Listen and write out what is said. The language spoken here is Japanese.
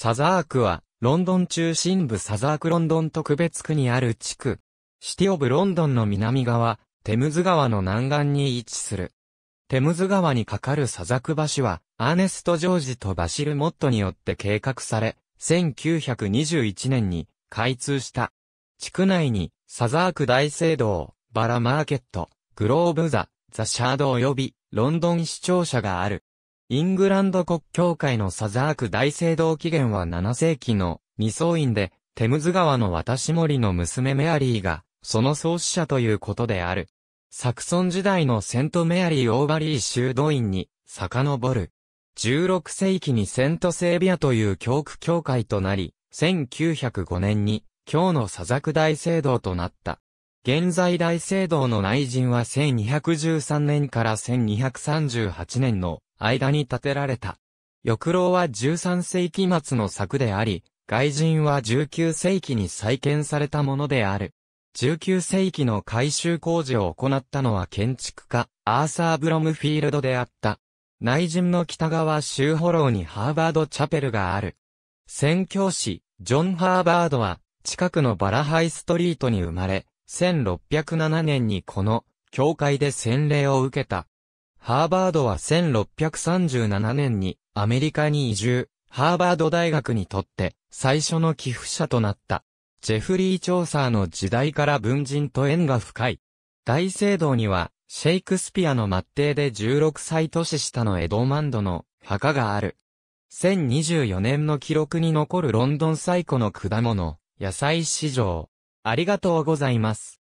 サザークは、ロンドン中心部サザークロンドン特別区にある地区。シティオブロンドンの南側、テムズ川の南岸に位置する。テムズ川に架かるサザク橋は、アーネスト・ジョージとバシル・モットによって計画され、1921年に開通した。地区内に、サザーク大聖堂、バラマーケット、グローブザ、ザシャード及び、ロンドン市庁舎がある。イングランド国教会のサザーク大聖堂起源は7世紀の未僧院で、テムズ川の渡し森の娘メアリーが、その創始者ということである。サクソン時代のセントメアリー・オーバリー修道院に遡る。16世紀にセントセービアという教区教会となり、1905年に、今日のサザク大聖堂となった。現在大聖堂の内陣は1213年から1238年の間に建てられた。翼老は13世紀末の作であり、外人は19世紀に再建されたものである。19世紀の改修工事を行ったのは建築家、アーサー・ブロムフィールドであった。内陣の北側州ホローにハーバード・チャペルがある。宣教師、ジョン・ハーバードは、近くのバラハイストリートに生まれ、1607年にこの、教会で洗礼を受けた。ハーバードは1637年にアメリカに移住、ハーバード大学にとって最初の寄付者となった。ジェフリー・チョーサーの時代から文人と縁が深い。大聖堂には、シェイクスピアの末帝で16歳年下のエドマンドの墓がある。1024年の記録に残るロンドン最古の果物、野菜市場。ありがとうございます。